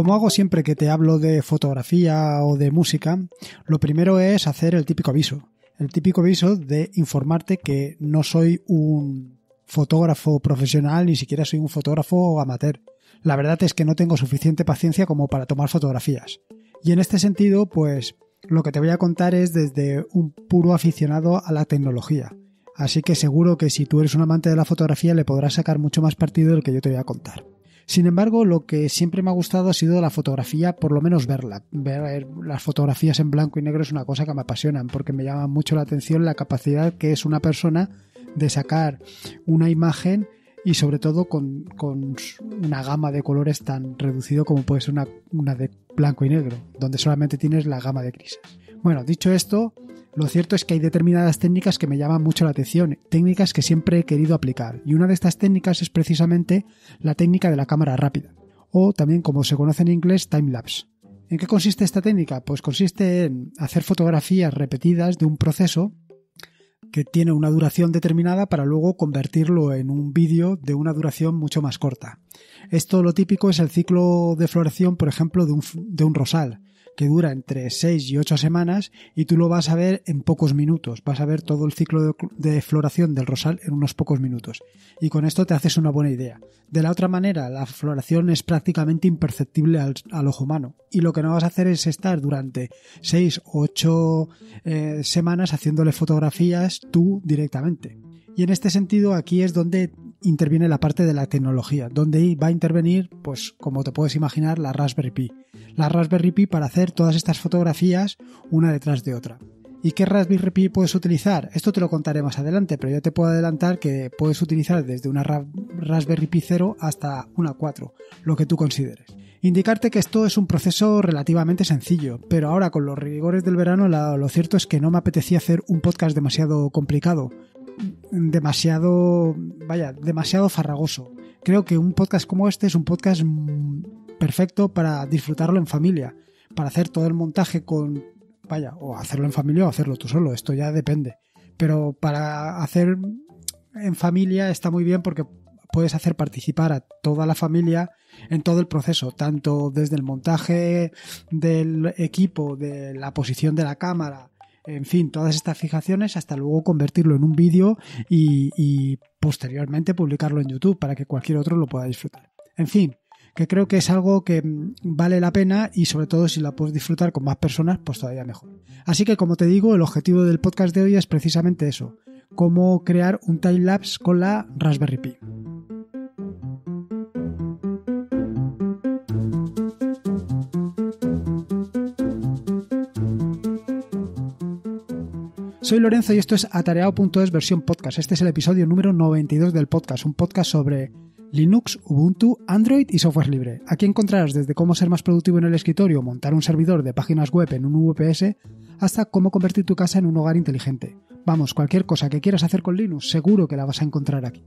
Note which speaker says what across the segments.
Speaker 1: Como hago siempre que te hablo de fotografía o de música, lo primero es hacer el típico aviso. El típico aviso de informarte que no soy un fotógrafo profesional, ni siquiera soy un fotógrafo amateur. La verdad es que no tengo suficiente paciencia como para tomar fotografías. Y en este sentido, pues lo que te voy a contar es desde un puro aficionado a la tecnología. Así que seguro que si tú eres un amante de la fotografía le podrás sacar mucho más partido del que yo te voy a contar. Sin embargo, lo que siempre me ha gustado ha sido la fotografía, por lo menos verla. Ver eh, las fotografías en blanco y negro es una cosa que me apasiona porque me llama mucho la atención la capacidad que es una persona de sacar una imagen y sobre todo con, una gama de colores tan reducido como puede ser una, una, de blanco y negro, donde solamente tienes la gama de grises. Bueno, dicho esto, lo cierto es que hay determinadas técnicas que me llaman mucho la atención, técnicas que siempre he querido aplicar, y una de estas técnicas es precisamente la técnica de la cámara rápida, o también como se conoce en inglés, timelapse. ¿En qué consiste esta técnica? Pues consiste en hacer fotografías repetidas de un proceso que tiene una duración determinada para luego convertirlo en un vídeo de una duración mucho más corta. Esto lo típico es el ciclo de floración, por ejemplo, de un, de un rosal que dura entre 6 y 8 semanas y tú lo vas a ver en pocos minutos, vas a ver todo el ciclo de floración del rosal en unos pocos minutos y con esto te haces una buena idea. De la otra manera, la floración es prácticamente imperceptible al, ojo humano y lo que no vas a hacer es estar durante 6 o 8 semanas haciéndole fotografías tú directamente. Y en este sentido aquí es donde interviene la parte de la tecnología, donde va a intervenir, pues como te puedes imaginar, la Raspberry Pi. La Raspberry Pi para hacer todas estas fotografías una detrás de otra. ¿Y qué Raspberry Pi puedes utilizar? Esto te lo contaré más adelante, pero yo te puedo adelantar que puedes utilizar desde una Raspberry Pi 0 hasta una 4, lo que tú consideres. Indicarte que esto es un proceso relativamente sencillo, pero ahora con los rigores del verano lo cierto es que no me apetecía hacer un podcast demasiado complicado, demasiado, vaya, demasiado farragoso. Creo que un podcast como este es un podcast perfecto para disfrutarlo en familia, para hacer todo el montaje con, vaya, o hacerlo en familia o hacerlo tú solo, esto ya depende. Pero para hacer en familia está muy bien porque puedes hacer participar a toda la familia en todo el proceso, tanto desde el montaje del equipo, de la posición de la cámara, en fin, todas estas fijaciones hasta luego convertirlo en un vídeo y, posteriormente publicarlo en YouTube para que cualquier otro lo pueda disfrutar. En fin, que creo que es algo que mm, vale la pena y sobre todo si la puedes disfrutar con más personas, pues todavía mejor. Así que como te digo, el objetivo del podcast de hoy es precisamente eso, cómo crear un time lapse con la Raspberry Pi. Soy Lorenzo y esto es atareado.es versión podcast. Este es el episodio número 92 del podcast, un podcast sobre Linux, Ubuntu, Android y software libre. Aquí encontrarás desde cómo ser más productivo en el escritorio, montar un servidor de páginas web en un VPS, hasta cómo convertir tu casa en un hogar inteligente. Vamos, cualquier cosa que quieras hacer con Linux, seguro que la vas a encontrar aquí.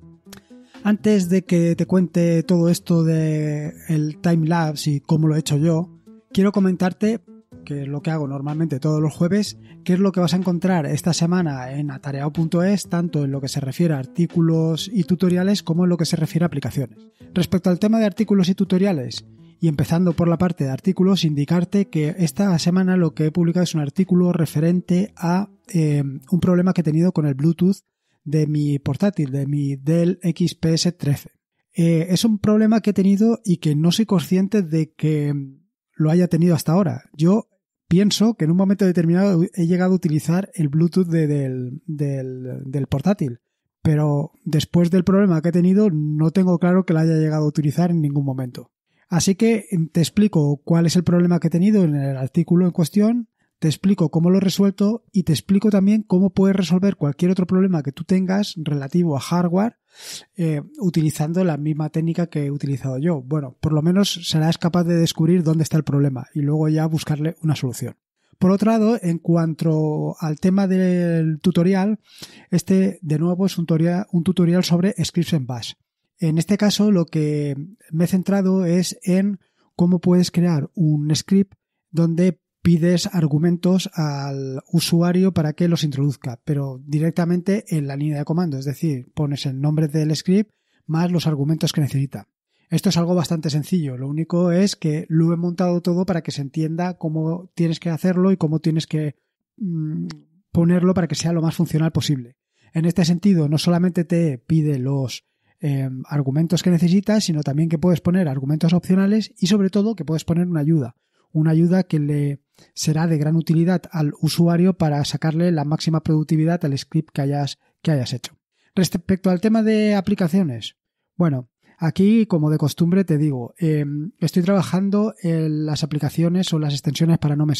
Speaker 1: Antes de que te cuente todo esto de el time y cómo lo he hecho yo, quiero comentarte que es lo que hago normalmente todos los jueves, qué es lo que vas a encontrar esta semana en atareao.es tanto en lo que se refiere a artículos y tutoriales como en lo que se refiere a aplicaciones. Respecto al tema de artículos y tutoriales, y empezando por la parte de artículos, indicarte que esta semana lo que he publicado es un artículo referente a eh, un problema que he tenido con el Bluetooth de mi portátil, de mi Dell XPS 13. Eh, es un problema que he tenido y que no soy consciente de que lo haya tenido hasta ahora. Yo pienso que en un momento determinado he llegado a utilizar el Bluetooth del, del, portátil, pero después del problema que he tenido no tengo claro que la haya llegado a utilizar en ningún momento. Así que mm, te explico cuál es el problema que he tenido en el artículo en cuestión, te explico cómo lo he resuelto y te explico también cómo puedes resolver cualquier otro problema que tú tengas relativo a hardware eh, utilizando la misma técnica que he utilizado yo. Bueno, por lo menos serás capaz de descubrir dónde está el problema y luego ya buscarle una solución. Por otro lado, en cuanto al tema del tutorial, este de nuevo es un tutorial, un tutorial sobre scripts en bash. En este caso, lo que me he centrado es en cómo puedes crear un script donde pides argumentos al usuario para que los introduzca, pero directamente en la línea de comando, es decir, pones el nombre del script más los argumentos que necesita. Esto es algo bastante sencillo, lo único es que lo he montado todo para que se entienda cómo tienes que hacerlo y cómo tienes que mm, ponerlo para que sea lo más funcional posible. En este sentido, no solamente te pide los em, argumentos que necesitas, sino también que puedes poner argumentos opcionales y sobre todo que puedes poner una ayuda, una ayuda que le será de gran utilidad al usuario para sacarle la máxima productividad al script que hayas, que hayas hecho. Respecto al tema de aplicaciones, bueno, Aquí, como de costumbre, te digo, em, estoy trabajando en las aplicaciones o las extensiones para Nome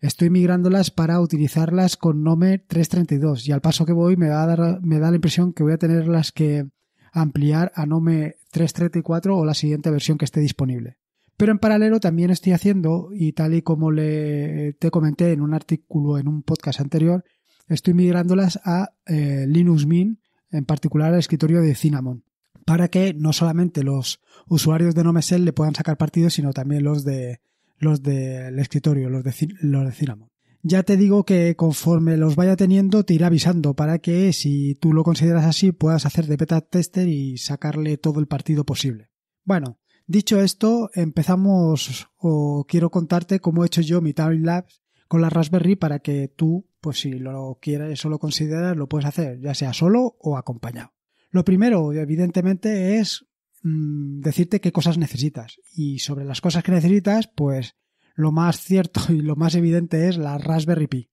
Speaker 1: Estoy migrándolas para utilizarlas con Nome 332 y al paso que voy me, me da la impresión que voy a tenerlas que ampliar a Nome 334 o la siguiente versión que esté disponible. Pero en paralelo también estoy haciendo, y tal y como le, te comenté en un artículo en un podcast anterior, estoy migrándolas a eh, Linux Mint, en particular al escritorio de Cinnamon, para que no solamente los usuarios de NoMesel le puedan sacar partido, sino también los de los del escritorio, los de, los de Cinnamon. Ya te digo que conforme los vaya teniendo te irá avisando para que si tú lo consideras así puedas hacer de beta tester y sacarle todo el partido posible. Bueno, Dicho esto, empezamos o quiero contarte cómo he hecho yo mi time Labs con la Raspberry para que tú, pues si lo quieres o lo consideras, lo puedes hacer, ya sea solo o acompañado. Lo primero, evidentemente, es mm, decirte qué cosas necesitas. Y sobre las cosas que necesitas, pues lo más cierto y lo más evidente es la Raspberry Pi.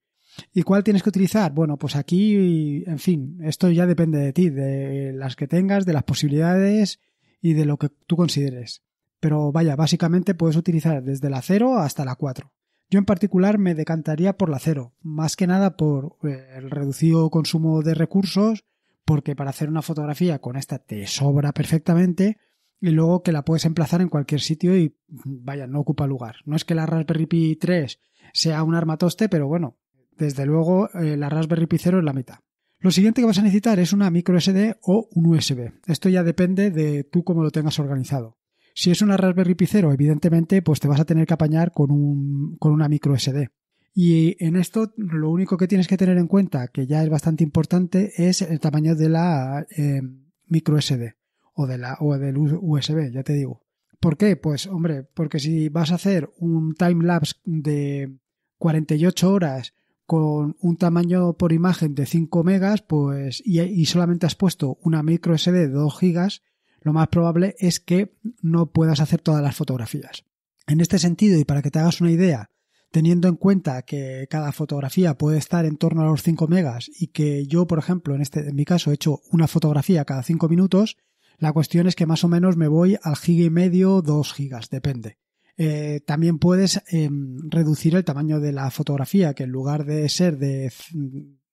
Speaker 1: ¿Y cuál tienes que utilizar? Bueno, pues aquí, en fin, esto ya depende de ti, de las que tengas, de las posibilidades y de lo que tú consideres. Pero vaya, básicamente puedes utilizar desde la 0 hasta la 4. Yo en particular me decantaría por la 0, más que nada por eh, el reducido consumo de recursos, porque para hacer una fotografía con esta te sobra perfectamente y luego que la puedes emplazar en cualquier sitio y vaya, no ocupa lugar. No es que la Raspberry Pi 3 sea un armatoste, pero bueno, desde luego eh, la Raspberry Pi 0 es la mitad. Lo siguiente que vas a necesitar es una micro SD o un USB. Esto ya depende de tú cómo lo tengas organizado. Si es una Raspberry Pi 0, evidentemente, pues te vas a tener que apañar con, un, una micro SD. Y en esto lo único que tienes que tener en cuenta, que ya es bastante importante, es el tamaño de la eh, micro SD o, de la, o del USB, ya te digo. ¿Por qué? Pues hombre, porque si vas a hacer un time lapse de 48 horas con un tamaño por imagen de 5 megas, pues y, y solamente has puesto una micro SD de 2 gigas, lo más probable es que no puedas hacer todas las fotografías. En este sentido, y para que te hagas una idea, teniendo en cuenta que cada fotografía puede estar en torno a los 5 megas y que yo, por ejemplo, en, este, en mi caso he hecho una fotografía cada 5 minutos, la cuestión es que más o menos me voy al giga y medio, 2 gigas, depende. Eh, también puedes em, reducir el tamaño de la fotografía, que en lugar de ser de,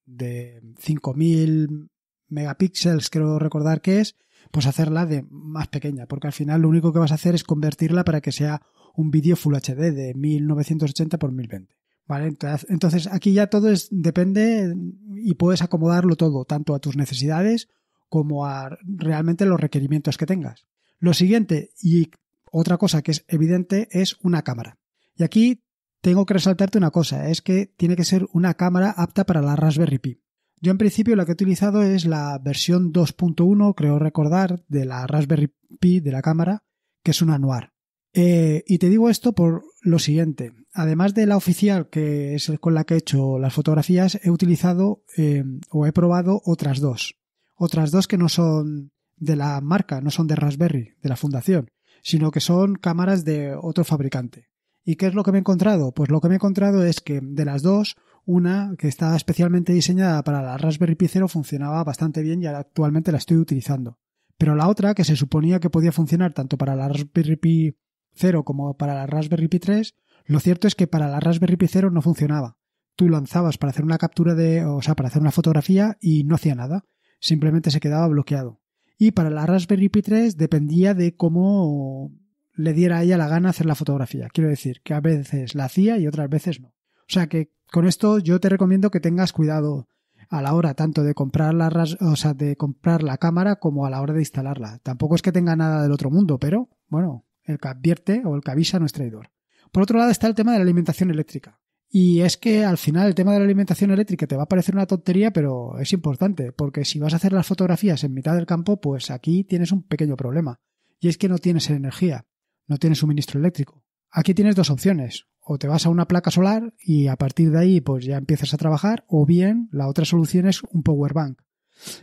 Speaker 1: de 5000 megapíxeles, creo recordar que es, pues hacerla de más pequeña, porque al final lo único que vas a hacer es convertirla para que sea un vídeo Full HD de 1980 x 1020. Vale, entonces aquí ya todo es, depende y puedes acomodarlo todo, tanto a tus necesidades como a realmente los requerimientos que tengas. Lo siguiente y otra cosa que es evidente es una cámara. Y aquí tengo que resaltarte una cosa, es que tiene que ser una cámara apta para la Raspberry Pi. Yo en principio la que he utilizado es la versión 2.1, creo recordar, de la Raspberry Pi de la cámara, que es una Noir. Eh, y te digo esto por lo siguiente. Además de la oficial, que es con la que he hecho las fotografías, he utilizado eh, o he probado otras dos. Otras dos que no son de la marca, no son de Raspberry, de la fundación, sino que son cámaras de otro fabricante. ¿Y qué es lo que me he encontrado? Pues lo que me he encontrado es que de las dos, una que estaba especialmente diseñada para la Raspberry Pi 0 funcionaba bastante bien y actualmente la estoy utilizando. Pero la otra, que se suponía que podía funcionar tanto para la Raspberry Pi 0 como para la Raspberry Pi 3, lo cierto es que para la Raspberry Pi 0 no funcionaba. Tú lanzabas para hacer una captura de, o sea, para hacer una fotografía y no hacía nada, simplemente se quedaba bloqueado. Y para la Raspberry Pi 3 dependía de cómo le diera a ella la gana hacer la fotografía. Quiero decir que a veces la hacía y otras veces no. O sea que con esto yo te recomiendo que tengas cuidado a la hora tanto de comprar la, o de comprar la cámara como a la hora de instalarla. Tampoco es que tenga nada del otro mundo, pero bueno, el que advierte o el que avisa no es traidor. Por otro lado está el tema de la alimentación eléctrica. Y es que al final el tema de la alimentación eléctrica te va a parecer una tontería, pero es importante, porque si vas a hacer las fotografías en mitad del campo, pues aquí tienes un pequeño problema. Y es que no tienes energía, no tienes suministro eléctrico. Aquí tienes dos opciones o te vas a una placa solar y a partir de ahí pues ya empiezas a trabajar o bien la otra solución es un power bank.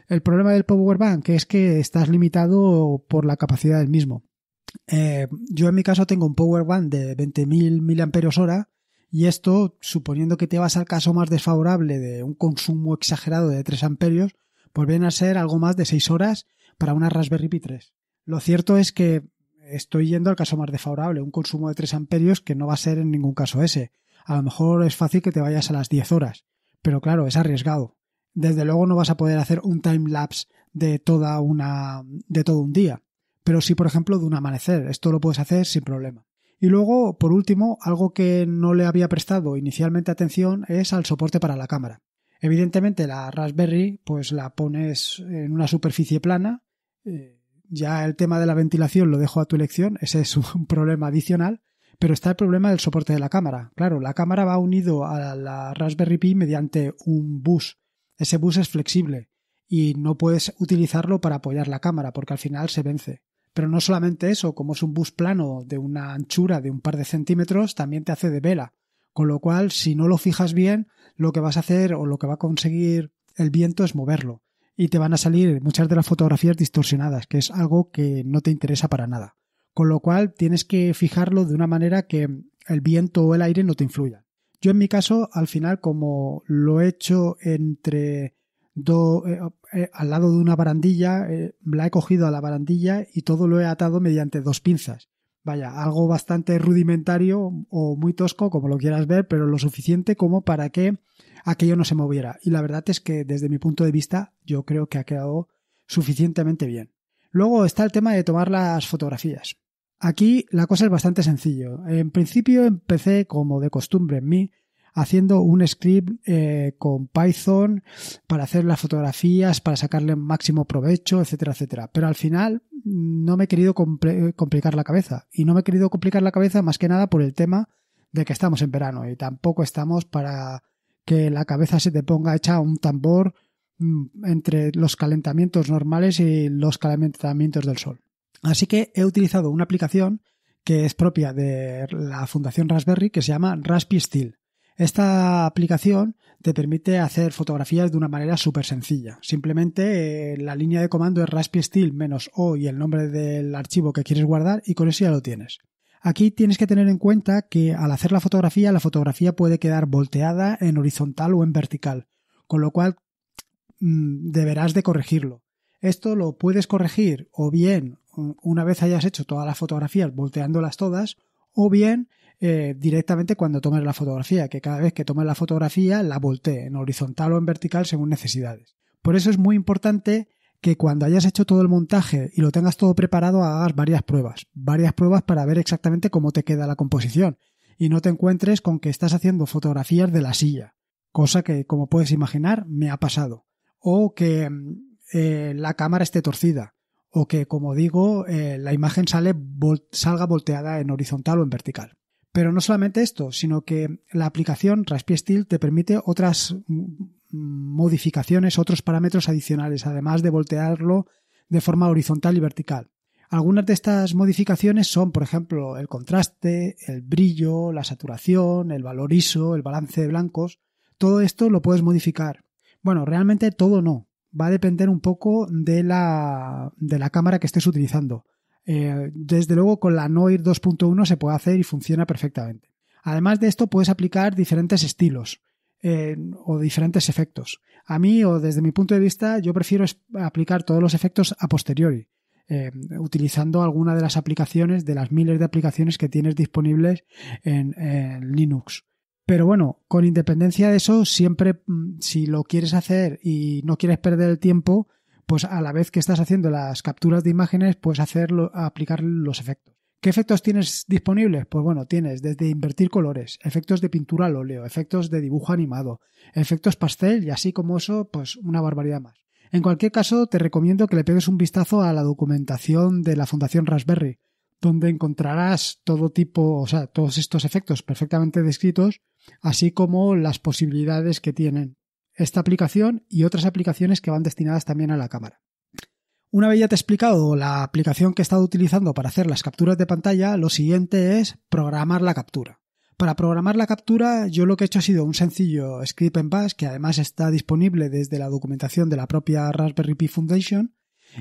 Speaker 1: El problema del power bank es que estás limitado por la capacidad del mismo. Eh, yo en mi caso tengo un power bank de 20.000 mAh y esto, suponiendo que te vas al caso más desfavorable de un consumo exagerado de 3 amperios, pues viene a ser algo más de 6 horas para una Raspberry Pi 3. Lo cierto es que estoy yendo al caso más desfavorable, un consumo de 3 amperios que no va a ser en ningún caso ese. A lo mejor es fácil que te vayas a las 10 horas, pero claro, es arriesgado. Desde luego no vas a poder hacer un time lapse de toda una de todo un día, pero sí por ejemplo de un amanecer, esto lo puedes hacer sin problema. Y luego, por último, algo que no le había prestado inicialmente atención es al soporte para la cámara. Evidentemente la Raspberry pues la pones en una superficie plana, eh, ya el tema de la ventilación lo dejo a tu elección, ese es un problema adicional, pero está el problema del soporte de la cámara. Claro, la cámara va unido a la Raspberry Pi mediante un bus. Ese bus es flexible y no puedes utilizarlo para apoyar la cámara porque al final se vence. Pero no solamente eso, como es un bus plano de una anchura de un par de centímetros, también te hace de vela. Con lo cual, si no lo fijas bien, lo que vas a hacer o lo que va a conseguir el viento es moverlo y te van a salir muchas de las fotografías distorsionadas, que es algo que no te interesa para nada. Con lo cual tienes que fijarlo de una manera que el viento o el aire no te influya. Yo en mi caso, al final, como lo he hecho entre dos eh, eh, al lado de una barandilla, eh, la he cogido a la barandilla y todo lo he atado mediante dos pinzas. Vaya, algo bastante rudimentario o muy tosco, como lo quieras ver, pero lo suficiente como para que aquello no se moviera. Y la verdad es que desde mi punto de vista yo creo que ha quedado suficientemente bien. Luego está el tema de tomar las fotografías. Aquí la cosa es bastante sencillo. En principio empecé como de costumbre en mí haciendo un script eh, con Python para hacer las fotografías, para sacarle máximo provecho, etcétera, etcétera. Pero al final mm, no me he querido eh, complicar la cabeza. Y no me he querido complicar la cabeza más que nada por el tema de que estamos en verano y tampoco estamos para que la cabeza se te ponga hecha un tambor mm, entre los calentamientos normales y los calentamientos del sol. Así que he utilizado una aplicación que es propia de la Fundación Raspberry que se llama Raspi Steel. Esta aplicación te permite hacer fotografías de una manera súper sencilla. Simplemente eh, la línea de comando es raspi steel o y el nombre del archivo que quieres guardar y con eso ya lo tienes. Aquí tienes que tener en cuenta que al hacer la fotografía, la fotografía puede quedar volteada en horizontal o en vertical, con lo cual mm, deberás de corregirlo. Esto lo puedes corregir o bien mm, una vez hayas hecho todas las fotografías volteándolas todas, o bien eh, directamente cuando tomes la fotografía, que cada vez que tomes la fotografía la voltee en horizontal o en vertical según necesidades. Por eso es muy importante que cuando hayas hecho todo el montaje y lo tengas todo preparado hagas varias pruebas, varias pruebas para ver exactamente cómo te queda la composición y no te encuentres con que estás haciendo fotografías de la silla, cosa que como puedes imaginar me ha pasado, o que mm, eh, la cámara esté torcida, o que como digo eh, la imagen salga volteada en horizontal o en vertical. Pero no solamente esto, sino que la aplicación Raspi Steel te permite otras modificaciones, otros parámetros adicionales, además de voltearlo de forma horizontal y vertical. Algunas de estas modificaciones son, por ejemplo, el contraste, el brillo, la saturación, el valor ISO, el balance de blancos. Todo esto lo puedes modificar. Bueno, realmente todo no. Va a depender un poco de la, de la cámara que estés utilizando. Eh, desde luego con la Noir 2.1 se puede hacer y funciona perfectamente. Además de esto puedes aplicar diferentes estilos eh, o diferentes efectos. A mí o desde mi punto de vista yo prefiero aplicar todos los efectos a posteriori, eh, utilizando alguna de las aplicaciones, de las miles de aplicaciones que tienes disponibles en Linux. Pero bueno, con independencia de eso, siempre mm, si lo quieres hacer y no quieres perder el tiempo, pues a la vez que estás haciendo las capturas de imágenes, puedes hacerlo, aplicar los efectos. ¿Qué efectos tienes disponibles? Pues bueno, tienes desde invertir colores, efectos de pintura al óleo, efectos de dibujo animado, efectos pastel y así como eso, pues una barbaridad más. En cualquier caso, te recomiendo que le pegues un vistazo a la documentación de la Fundación Raspberry, donde encontrarás todo tipo, o sea, todos estos efectos perfectamente descritos, así como las posibilidades que tienen esta aplicación y otras aplicaciones que van destinadas también a la cámara. Una vez ya te he explicado la aplicación que he estado utilizando para hacer las capturas de pantalla, lo siguiente es programar la captura. Para programar la captura yo lo que he hecho ha sido un sencillo script en bash que además está disponible desde la documentación de la propia Raspberry Pi Foundation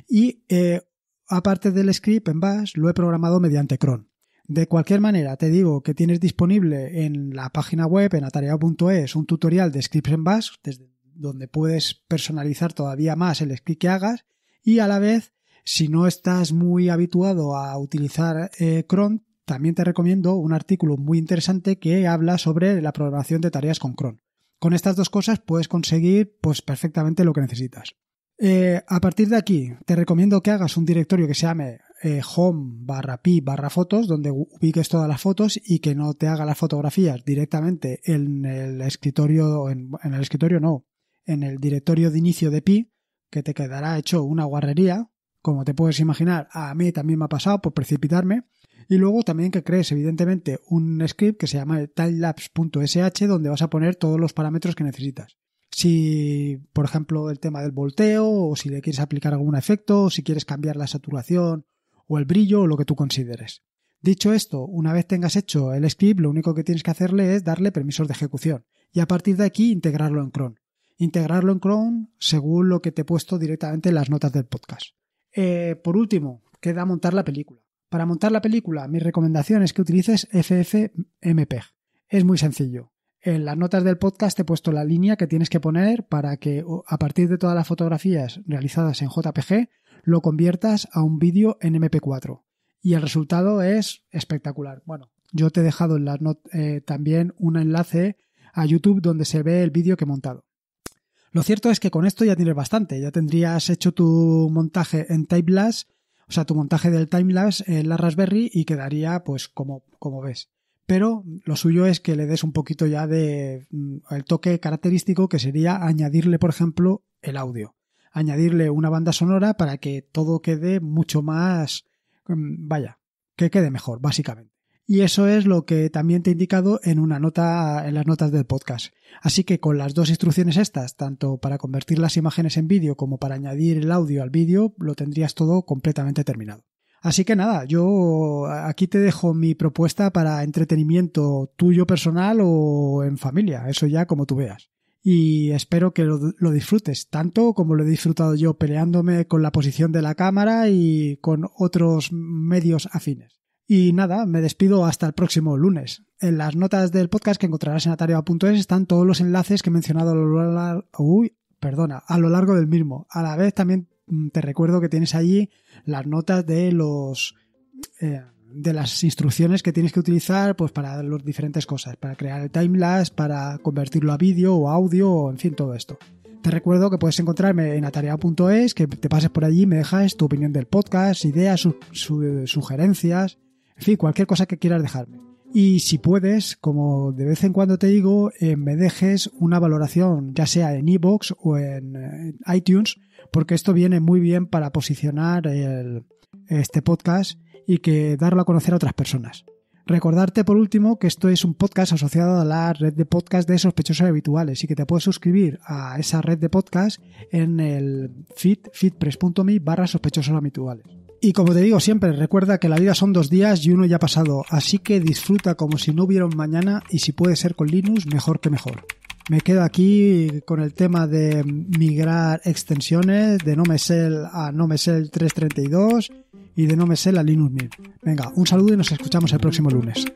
Speaker 1: y eh, aparte del script en bash lo he programado mediante cron. De cualquier manera, te digo que tienes disponible en la página web, en atarea.es, un tutorial de scripts en bash, desde donde puedes personalizar todavía más el script que hagas y a la vez, si no estás muy habituado a utilizar eh, Chrome, cron, también te recomiendo un artículo muy interesante que habla sobre la programación de tareas con cron. Con estas dos cosas puedes conseguir pues perfectamente lo que necesitas. Eh, a partir de aquí, te recomiendo que hagas un directorio que se llame eh, home barra pi barra fotos, donde ubiques todas las fotos y que no te haga las fotografías directamente en el escritorio, en el escritorio no, en el directorio de inicio de Pi, que te quedará hecho una guarrería, como te puedes imaginar, a mí también me ha pasado por precipitarme, y luego también que crees evidentemente un script que se llama timelapse.sh donde vas a poner todos los parámetros que necesitas. Si, por ejemplo, el tema del volteo, o si le quieres aplicar algún efecto, o si quieres cambiar la saturación, o el brillo, o lo que tú consideres. Dicho esto, una vez tengas hecho el script, lo único que tienes que hacerle es darle permisos de ejecución, y a partir de aquí integrarlo en cron integrarlo en Chrome según lo que te he puesto directamente en las notas del podcast. Eh, por último, queda montar la película. Para montar la película, mi recomendación es que utilices FFmpeg. Es muy sencillo. En las notas del podcast te he puesto la línea que tienes que poner para que a partir de todas las fotografías realizadas en JPG lo conviertas a un vídeo en MP4. Y el resultado es espectacular. Bueno, yo te he dejado eh, también un enlace a YouTube donde se ve el vídeo que he montado. Lo cierto es que con esto ya tienes bastante, ya tendrías hecho tu montaje en Timelapse, o sea, tu montaje del Timelapse en la Raspberry y quedaría pues como, como ves. Pero lo suyo es que le des un poquito ya de mm, el toque característico que sería añadirle, por ejemplo, el audio. Añadirle una banda sonora para que todo quede mucho más, mm, vaya, que quede mejor, básicamente y eso es lo que también te he indicado en una nota en las notas del podcast. Así que con las dos instrucciones estas, tanto para convertir las imágenes en vídeo como para añadir el audio al vídeo, lo tendrías todo completamente terminado. Así que nada, yo aquí te dejo mi propuesta para entretenimiento tuyo personal o en familia, eso ya como tú veas. Y espero que lo, lo disfrutes, tanto como lo he disfrutado yo peleándome con la posición de la cámara y con otros medios afines. Y nada, me despido hasta el próximo lunes. En las notas del podcast que encontrarás en atarea.es están todos los enlaces que he mencionado a lo, largo, a lo largo del mismo. A la vez también mm, te recuerdo que tienes allí las notas de los... Eh, de las instrucciones que tienes que utilizar pues para las diferentes cosas, para crear el timelapse, para convertirlo a vídeo o audio, o en fin, todo esto. Te recuerdo que puedes encontrarme en atarea.es, que te pases por allí, y me dejas tu opinión del podcast, ideas, sugerencias, en fin, cualquier cosa que quieras dejarme. Y si puedes, como de vez en cuando te digo, eh, me dejes una valoración, ya sea en iBox o en, eh, iTunes, porque esto viene muy bien para posicionar este podcast y que darlo a conocer a otras personas. Recordarte por último que esto es un podcast asociado a la red de podcast de sospechosos habituales y que te puedes suscribir a esa red de podcast en el feed feedpress.me barra sospechosos habituales. Y como te digo siempre, recuerda que la vida son dos días y uno ya ha pasado, así que disfruta como si no hubiera un mañana y si puede ser con Linux, mejor que mejor. Me quedo aquí con el tema de migrar extensiones de NoMesel a NoMesel 332 y de NoMesel a Linux Mint. Venga, un saludo y nos escuchamos el próximo lunes.